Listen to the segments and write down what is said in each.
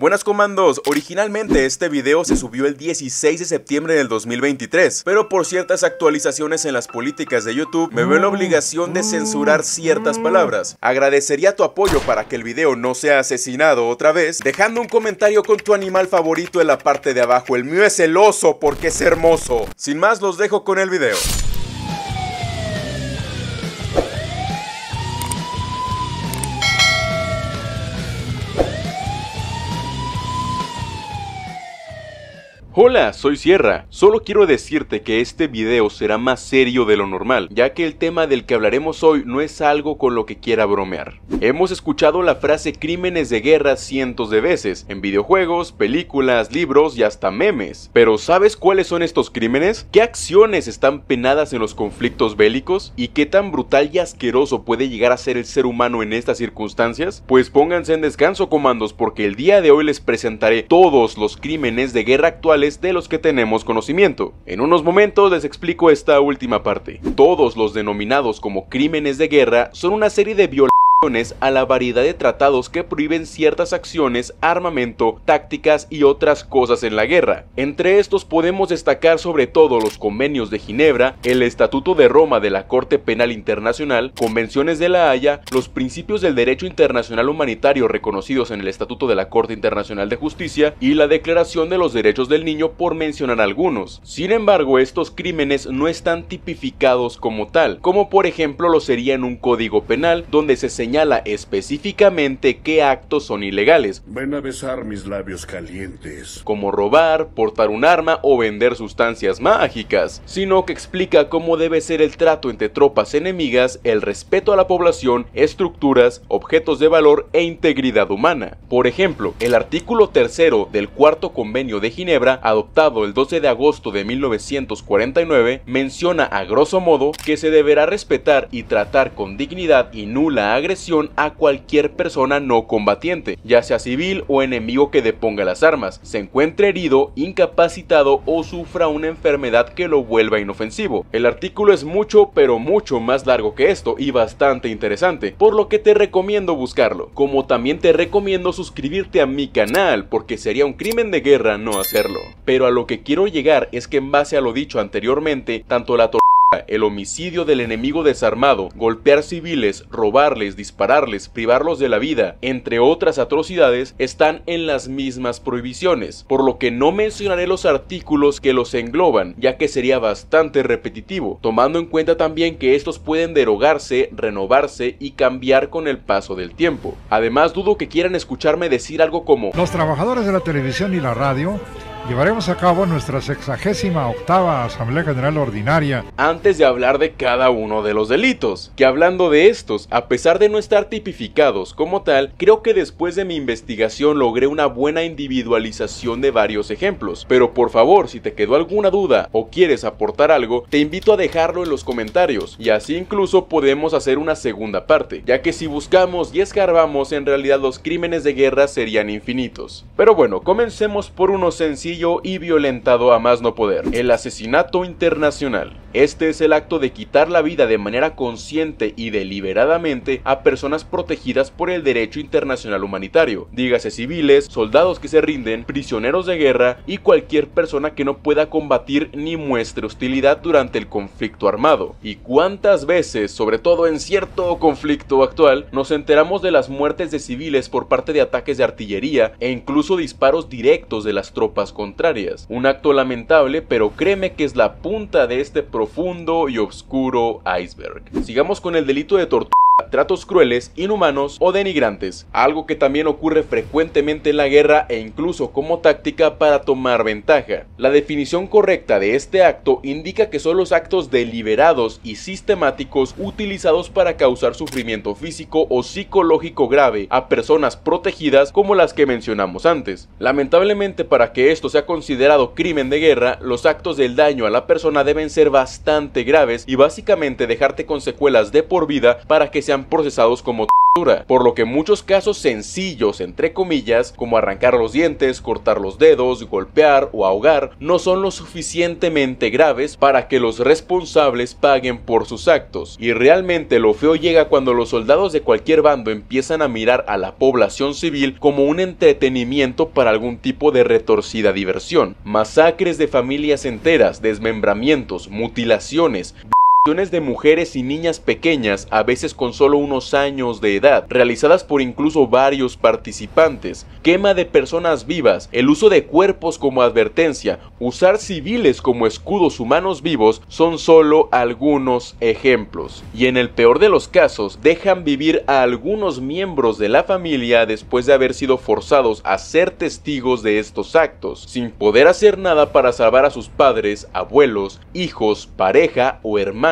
Buenas comandos, originalmente este video se subió el 16 de septiembre del 2023, pero por ciertas actualizaciones en las políticas de YouTube me veo en la obligación de censurar ciertas palabras. Agradecería tu apoyo para que el video no sea asesinado otra vez, dejando un comentario con tu animal favorito en la parte de abajo, el mío es el oso porque es hermoso. Sin más los dejo con el video. Hola, soy Sierra. Solo quiero decirte que este video será más serio de lo normal, ya que el tema del que hablaremos hoy no es algo con lo que quiera bromear. Hemos escuchado la frase crímenes de guerra cientos de veces, en videojuegos, películas, libros y hasta memes. Pero ¿sabes cuáles son estos crímenes? ¿Qué acciones están penadas en los conflictos bélicos? ¿Y qué tan brutal y asqueroso puede llegar a ser el ser humano en estas circunstancias? Pues pónganse en descanso, comandos, porque el día de hoy les presentaré todos los crímenes de guerra actual de los que tenemos conocimiento. En unos momentos les explico esta última parte. Todos los denominados como crímenes de guerra son una serie de violaciones a la variedad de tratados que prohíben ciertas acciones, armamento, tácticas y otras cosas en la guerra. Entre estos podemos destacar sobre todo los convenios de Ginebra, el Estatuto de Roma de la Corte Penal Internacional, convenciones de la Haya, los principios del derecho internacional humanitario reconocidos en el Estatuto de la Corte Internacional de Justicia y la Declaración de los Derechos del Niño por mencionar algunos. Sin embargo, estos crímenes no están tipificados como tal, como por ejemplo lo sería en un código penal donde se señala señala específicamente qué actos son ilegales. Ven a besar mis labios calientes. Como robar, portar un arma o vender sustancias mágicas, sino que explica cómo debe ser el trato entre tropas enemigas, el respeto a la población, estructuras, objetos de valor e integridad humana. Por ejemplo, el artículo tercero del Cuarto Convenio de Ginebra, adoptado el 12 de agosto de 1949, menciona a grosso modo que se deberá respetar y tratar con dignidad y nula agresión a cualquier persona no combatiente, ya sea civil o enemigo que deponga las armas, se encuentre herido, incapacitado o sufra una enfermedad que lo vuelva inofensivo. El artículo es mucho, pero mucho más largo que esto y bastante interesante, por lo que te recomiendo buscarlo, como también te recomiendo suscribirte a mi canal, porque sería un crimen de guerra no hacerlo. Pero a lo que quiero llegar es que en base a lo dicho anteriormente, tanto la el homicidio del enemigo desarmado, golpear civiles, robarles, dispararles, privarlos de la vida, entre otras atrocidades, están en las mismas prohibiciones, por lo que no mencionaré los artículos que los engloban, ya que sería bastante repetitivo, tomando en cuenta también que estos pueden derogarse, renovarse y cambiar con el paso del tiempo. Además, dudo que quieran escucharme decir algo como... Los trabajadores de la televisión y la radio llevaremos a cabo nuestra sexagésima octava Asamblea General Ordinaria. Antes de hablar de cada uno de los delitos, que hablando de estos, a pesar de no estar tipificados como tal, creo que después de mi investigación logré una buena individualización de varios ejemplos. Pero por favor, si te quedó alguna duda o quieres aportar algo, te invito a dejarlo en los comentarios y así incluso podemos hacer una segunda parte, ya que si buscamos y escarbamos, en realidad los crímenes de guerra serían infinitos. Pero bueno, comencemos por unos sencillos y violentado a más no poder, el asesinato internacional. Este es el acto de quitar la vida de manera consciente y deliberadamente a personas protegidas por el derecho internacional humanitario, dígase civiles, soldados que se rinden, prisioneros de guerra y cualquier persona que no pueda combatir ni muestre hostilidad durante el conflicto armado. ¿Y cuántas veces, sobre todo en cierto conflicto actual, nos enteramos de las muertes de civiles por parte de ataques de artillería e incluso disparos directos de las tropas contrarias. Un acto lamentable, pero créeme que es la punta de este profundo y oscuro iceberg. Sigamos con el delito de tortura tratos crueles, inhumanos o denigrantes, algo que también ocurre frecuentemente en la guerra e incluso como táctica para tomar ventaja. La definición correcta de este acto indica que son los actos deliberados y sistemáticos utilizados para causar sufrimiento físico o psicológico grave a personas protegidas como las que mencionamos antes. Lamentablemente para que esto sea considerado crimen de guerra, los actos del daño a la persona deben ser bastante graves y básicamente dejarte con secuelas de por vida para que sean procesados como tortura, por lo que muchos casos sencillos, entre comillas, como arrancar los dientes, cortar los dedos, golpear o ahogar, no son lo suficientemente graves para que los responsables paguen por sus actos. Y realmente lo feo llega cuando los soldados de cualquier bando empiezan a mirar a la población civil como un entretenimiento para algún tipo de retorcida diversión. Masacres de familias enteras, desmembramientos, mutilaciones, de mujeres y niñas pequeñas, a veces con solo unos años de edad, realizadas por incluso varios participantes, quema de personas vivas, el uso de cuerpos como advertencia, usar civiles como escudos humanos vivos son solo algunos ejemplos. Y en el peor de los casos, dejan vivir a algunos miembros de la familia después de haber sido forzados a ser testigos de estos actos, sin poder hacer nada para salvar a sus padres, abuelos, hijos, pareja o hermanos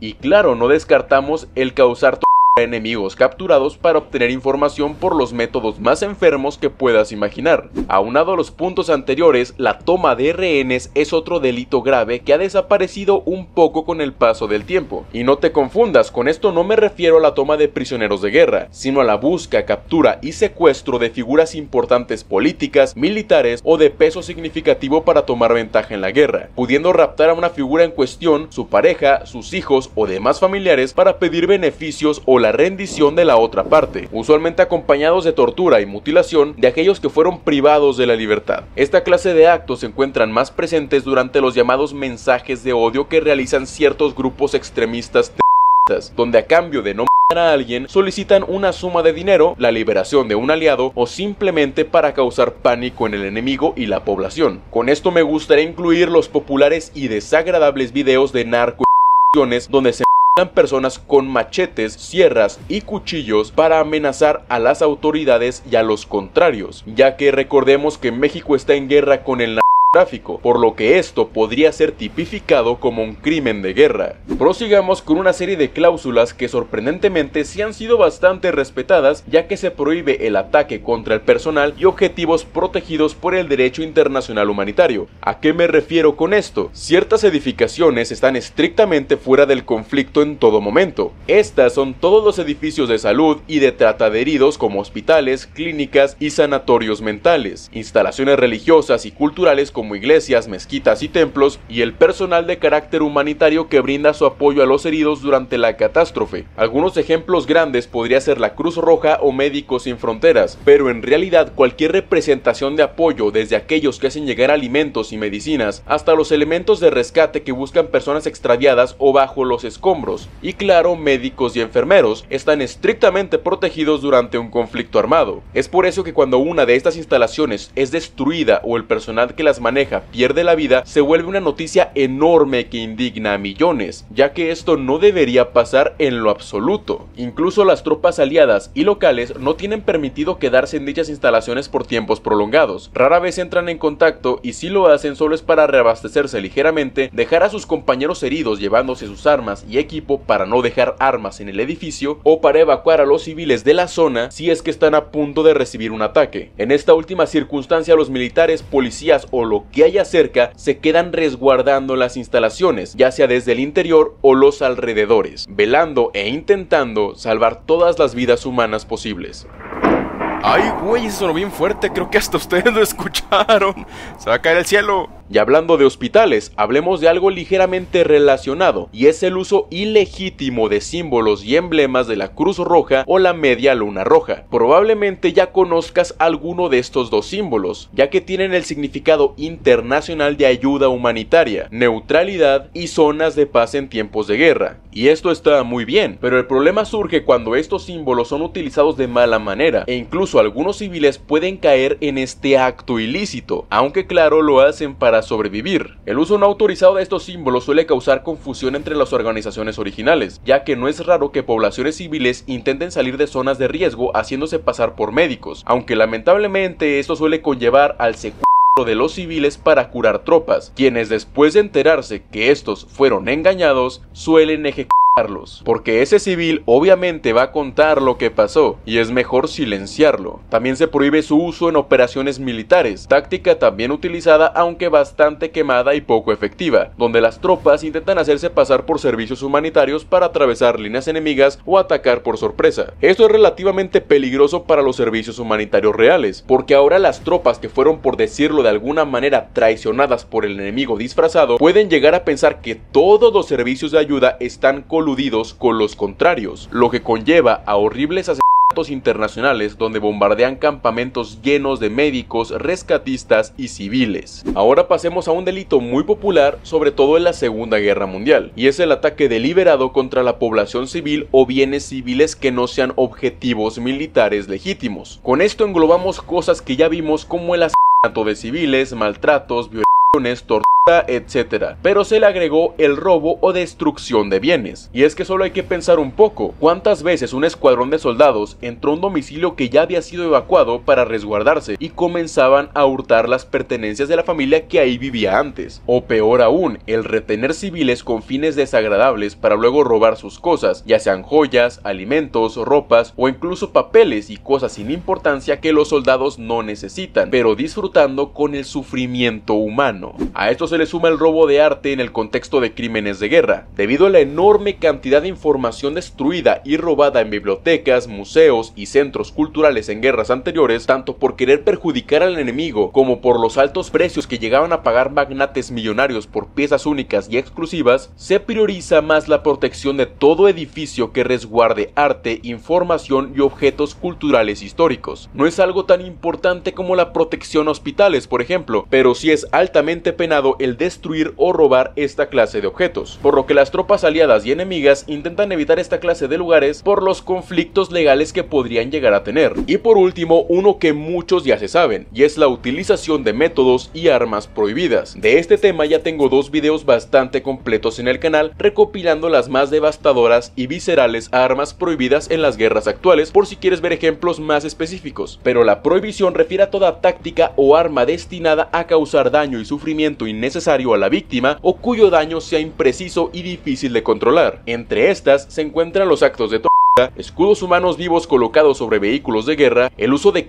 y claro, no descartamos el causar enemigos capturados para obtener información por los métodos más enfermos que puedas imaginar. Aunado a los puntos anteriores, la toma de rehenes es otro delito grave que ha desaparecido un poco con el paso del tiempo. Y no te confundas, con esto no me refiero a la toma de prisioneros de guerra, sino a la busca, captura y secuestro de figuras importantes políticas, militares o de peso significativo para tomar ventaja en la guerra, pudiendo raptar a una figura en cuestión, su pareja, sus hijos o demás familiares para pedir beneficios o la rendición de la otra parte, usualmente acompañados de tortura y mutilación de aquellos que fueron privados de la libertad. Esta clase de actos se encuentran más presentes durante los llamados mensajes de odio que realizan ciertos grupos extremistas donde a cambio de no a alguien, solicitan una suma de dinero, la liberación de un aliado o simplemente para causar pánico en el enemigo y la población. Con esto me gustaría incluir los populares y desagradables videos de narco donde se personas con machetes, sierras y cuchillos para amenazar a las autoridades y a los contrarios, ya que recordemos que México está en guerra con el por lo que esto podría ser tipificado como un crimen de guerra. Prosigamos con una serie de cláusulas que sorprendentemente sí han sido bastante respetadas ya que se prohíbe el ataque contra el personal y objetivos protegidos por el derecho internacional humanitario. ¿A qué me refiero con esto? Ciertas edificaciones están estrictamente fuera del conflicto en todo momento. Estas son todos los edificios de salud y de trata de heridos como hospitales, clínicas y sanatorios mentales, instalaciones religiosas y culturales como iglesias, mezquitas y templos y el personal de carácter humanitario que brinda su apoyo a los heridos durante la catástrofe. Algunos ejemplos grandes podría ser la Cruz Roja o Médicos Sin Fronteras, pero en realidad cualquier representación de apoyo desde aquellos que hacen llegar alimentos y medicinas hasta los elementos de rescate que buscan personas extraviadas o bajo los escombros y claro médicos y enfermeros están estrictamente protegidos durante un conflicto armado. Es por eso que cuando una de estas instalaciones es destruida o el personal que las maneja pierde la vida se vuelve una noticia enorme que indigna a millones, ya que esto no debería pasar en lo absoluto. Incluso las tropas aliadas y locales no tienen permitido quedarse en dichas instalaciones por tiempos prolongados. Rara vez entran en contacto y si lo hacen solo es para reabastecerse ligeramente, dejar a sus compañeros heridos llevándose sus armas y equipo para no dejar armas en el edificio o para evacuar a los civiles de la zona si es que están a punto de recibir un ataque. En esta última circunstancia los militares, policías o los que haya cerca se quedan resguardando las instalaciones, ya sea desde el interior o los alrededores, velando e intentando salvar todas las vidas humanas posibles. Ay, güey, eso bien fuerte, creo que hasta ustedes lo escucharon. Se va a caer el cielo. Y hablando de hospitales, hablemos de algo ligeramente relacionado, y es el uso ilegítimo de símbolos y emblemas de la Cruz Roja o la Media Luna Roja. Probablemente ya conozcas alguno de estos dos símbolos, ya que tienen el significado internacional de ayuda humanitaria, neutralidad y zonas de paz en tiempos de guerra. Y esto está muy bien, pero el problema surge cuando estos símbolos son utilizados de mala manera, e incluso algunos civiles pueden caer en este acto ilícito, aunque claro lo hacen para sobrevivir. El uso no autorizado de estos símbolos suele causar confusión entre las organizaciones originales, ya que no es raro que poblaciones civiles intenten salir de zonas de riesgo haciéndose pasar por médicos, aunque lamentablemente esto suele conllevar al secuestro de los civiles para curar tropas, quienes después de enterarse que estos fueron engañados suelen ejecutar porque ese civil obviamente va a contar lo que pasó y es mejor silenciarlo. También se prohíbe su uso en operaciones militares, táctica también utilizada aunque bastante quemada y poco efectiva, donde las tropas intentan hacerse pasar por servicios humanitarios para atravesar líneas enemigas o atacar por sorpresa. Esto es relativamente peligroso para los servicios humanitarios reales, porque ahora las tropas que fueron por decirlo de alguna manera traicionadas por el enemigo disfrazado pueden llegar a pensar que todos los servicios de ayuda están coludidos con los contrarios, lo que conlleva a horribles asesinatos internacionales donde bombardean campamentos llenos de médicos, rescatistas y civiles. Ahora pasemos a un delito muy popular, sobre todo en la Segunda Guerra Mundial, y es el ataque deliberado contra la población civil o bienes civiles que no sean objetivos militares legítimos. Con esto englobamos cosas que ya vimos como el asesinato de civiles, maltratos, violaciones, torturas, etc. Pero se le agregó el robo o destrucción de bienes. Y es que solo hay que pensar un poco, ¿cuántas veces un escuadrón de soldados entró a un domicilio que ya había sido evacuado para resguardarse y comenzaban a hurtar las pertenencias de la familia que ahí vivía antes? O peor aún, el retener civiles con fines desagradables para luego robar sus cosas, ya sean joyas, alimentos, ropas o incluso papeles y cosas sin importancia que los soldados no necesitan, pero disfrutando con el sufrimiento humano. A esto se le suma el robo de arte en el contexto de crímenes de guerra, debido a la enorme cantidad de información destruida y robada en bibliotecas, museos y centros culturales en guerras anteriores, tanto por querer perjudicar al enemigo como por los altos precios que llegaban a pagar magnates millonarios por piezas únicas y exclusivas, se prioriza más la protección de todo edificio que resguarde arte, información y objetos culturales históricos. No es algo tan importante como la protección a hospitales, por ejemplo, pero sí es altamente penado el destruir o robar esta clase de objetos, por lo que las tropas aliadas y enemigas intentan evitar esta clase de lugares por los conflictos legales que podrían llegar a tener. Y por último, uno que muchos ya se saben, y es la utilización de métodos y armas prohibidas. De este tema ya tengo dos videos bastante completos en el canal recopilando las más devastadoras y viscerales armas prohibidas en las guerras actuales por si quieres ver ejemplos más específicos, pero la prohibición refiere a toda táctica o arma destinada a causar daño y sufrimiento innecesario a la víctima o cuyo daño sea impreciso y difícil de controlar. Entre estas se encuentran los actos de escudos humanos vivos colocados sobre vehículos de guerra, el uso de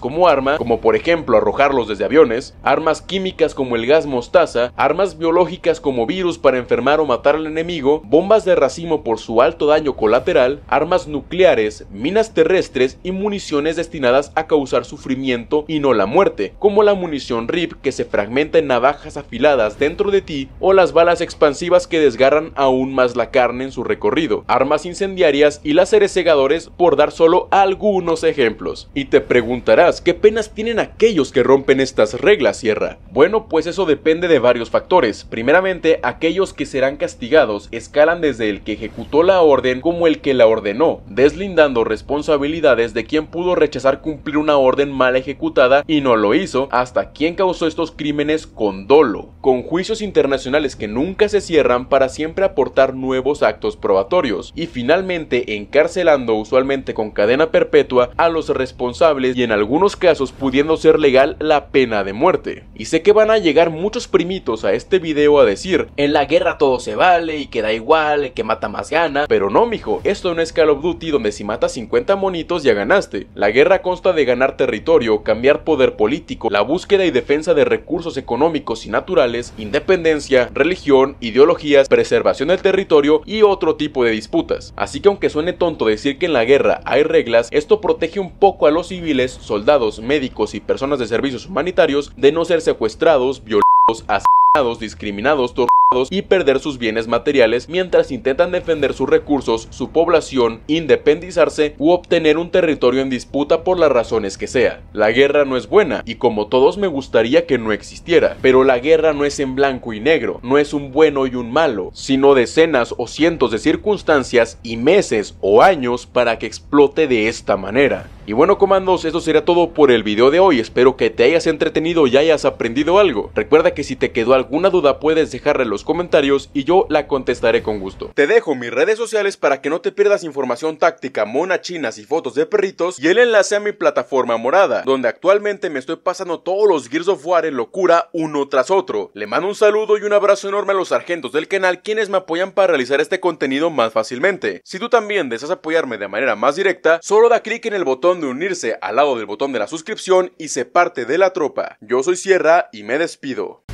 como arma, como por ejemplo arrojarlos desde aviones, armas químicas como el gas mostaza, armas biológicas como virus para enfermar o matar al enemigo, bombas de racimo por su alto daño colateral, armas nucleares, minas terrestres y municiones destinadas a causar sufrimiento y no la muerte, como la munición RIP que se fragmenta en navajas afiladas dentro de ti o las balas expansivas que desgarran aún más la carne en su recorrido, armas incendiarias y láseres segadores por dar solo algunos ejemplos. Y te pregunto ¿qué penas tienen aquellos que rompen estas reglas, Sierra? Bueno, pues eso depende de varios factores. Primeramente, aquellos que serán castigados escalan desde el que ejecutó la orden como el que la ordenó, deslindando responsabilidades de quien pudo rechazar cumplir una orden mal ejecutada y no lo hizo, hasta quien causó estos crímenes con dolo, con juicios internacionales que nunca se cierran para siempre aportar nuevos actos probatorios, y finalmente encarcelando usualmente con cadena perpetua a los responsables y en algunos casos pudiendo ser legal la pena de muerte. Y sé que van a llegar muchos primitos a este video a decir, en la guerra todo se vale y que da igual, que mata más gana, pero no mijo, esto no es Call of Duty donde si matas 50 monitos ya ganaste. La guerra consta de ganar territorio, cambiar poder político, la búsqueda y defensa de recursos económicos y naturales, independencia, religión, ideologías, preservación del territorio y otro tipo de disputas. Así que aunque suene tonto decir que en la guerra hay reglas, esto protege un poco a los civiles soldados, médicos y personas de servicios humanitarios de no ser secuestrados, violados, asesinados, discriminados, torturados y perder sus bienes materiales mientras intentan defender sus recursos, su población, independizarse u obtener un territorio en disputa por las razones que sea. La guerra no es buena y como todos me gustaría que no existiera, pero la guerra no es en blanco y negro, no es un bueno y un malo, sino decenas o cientos de circunstancias y meses o años para que explote de esta manera. Y bueno comandos, eso sería todo por el video de hoy, espero que te hayas entretenido y hayas aprendido algo. Recuerda que si te quedó alguna duda puedes dejarlo comentarios y yo la contestaré con gusto. Te dejo mis redes sociales para que no te pierdas información táctica, mona chinas y fotos de perritos y el enlace a mi plataforma morada, donde actualmente me estoy pasando todos los Gears of War en locura uno tras otro. Le mando un saludo y un abrazo enorme a los sargentos del canal quienes me apoyan para realizar este contenido más fácilmente. Si tú también deseas apoyarme de manera más directa, solo da clic en el botón de unirse al lado del botón de la suscripción y se parte de la tropa. Yo soy Sierra y me despido.